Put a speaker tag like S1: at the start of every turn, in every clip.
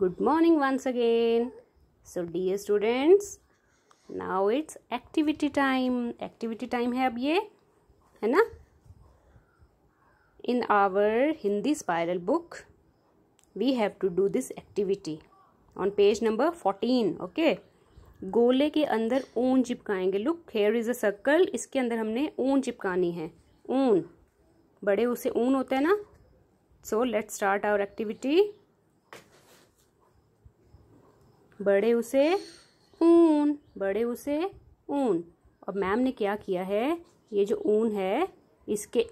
S1: Good morning once again so the students now it's activity time activity time है अब ये है ना in our Hindi spiral book we have to do this activity on page number fourteen okay गोले के अंदर ऊन चिपकाएंगे look here is a circle इसके अंदर हमने ऊन चिपकानी है ऊन बड़े उसे ऊन होते हैं ना so let's start our activity बड़े उसे ऊन बड़े उसे ऊन और मैम ने क्या किया है ये जो ऊन है इसके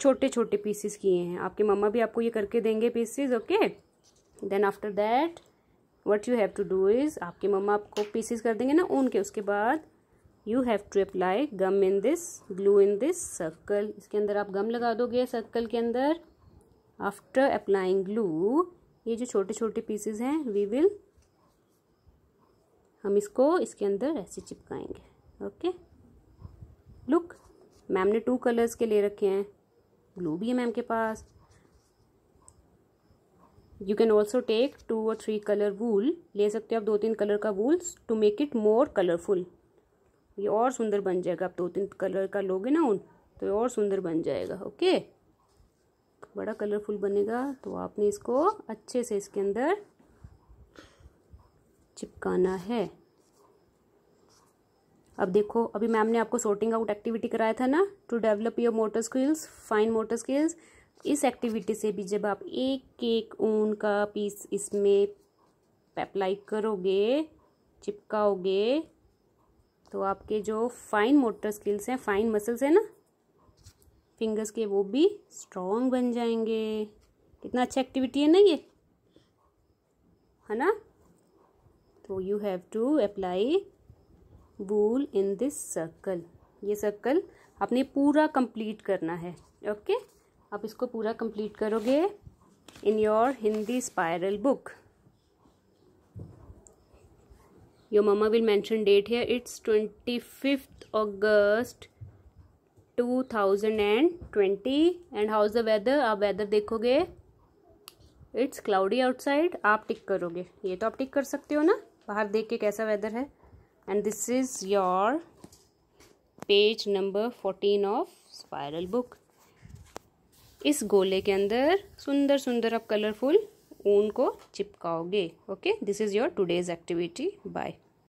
S1: छोटे छोटे पीसेस किए हैं आपके मम्मा भी आपको ये करके देंगे pieces okay then after that what you have to do is आपके मम्मा आपको पीसेस कर देंगे ना ऊन के उसके बाद you have to apply gum in this glue in this circle इसके अंदर आप गम लगा दोगे सर्कल के अंदर आफ्टर अप्लाइंग ग्लू ये जो छोटे छोटे पीसेस हैं वी विल हम इसको इसके अंदर ऐसे चिपकाएंगे ओके लुक मैम ने टू कलर्स के ले रखे हैं ब्लू भी है मैम के पास you can also take two और थ्री कलर वूल ले सकते हो आप दो तीन कलर का wools to make it more colourful ये और सुंदर बन जाएगा आप दो तीन कलर का लोगे ना उन तो ये और सुंदर बन जाएगा ओके okay? बड़ा कलरफुल बनेगा तो आपने इसको अच्छे से इसके अंदर चिपकाना है अब देखो अभी मैम ने आपको सोर्टिंग आउट एक्टिविटी कराया था ना to develop your motor skills fine motor skills इस एक्टिविटी से भी जब आप एक एक ऊन का पीस इसमें अप्लाई करोगे चिपकाओगे तो आपके जो फाइन मोटर स्किल्स हैं फाइन मसल्स हैं ना फिंगर्स के वो भी स्ट्रॉन्ग बन जाएंगे कितना अच्छा एक्टिविटी है ना ये है ना तो you have to apply wool in this circle ये सर्कल आपने पूरा कंप्लीट करना है ओके आप इसको पूरा कंप्लीट करोगे in your Hindi spiral book your mama will mention date है it's twenty fifth August two thousand and twenty and how is the weather आप वेदर देखोगे इट्स क्लाउडी आउटसाइड आप टिक करोगे ये तो आप टिक कर सकते हो ना बाहर देख के कैसा वेदर है and this is your page number fourteen of spiral book इस गोले के अंदर सुंदर सुंदर आप कलरफुल ऊन को चिपकाओगे okay this is your today's activity bye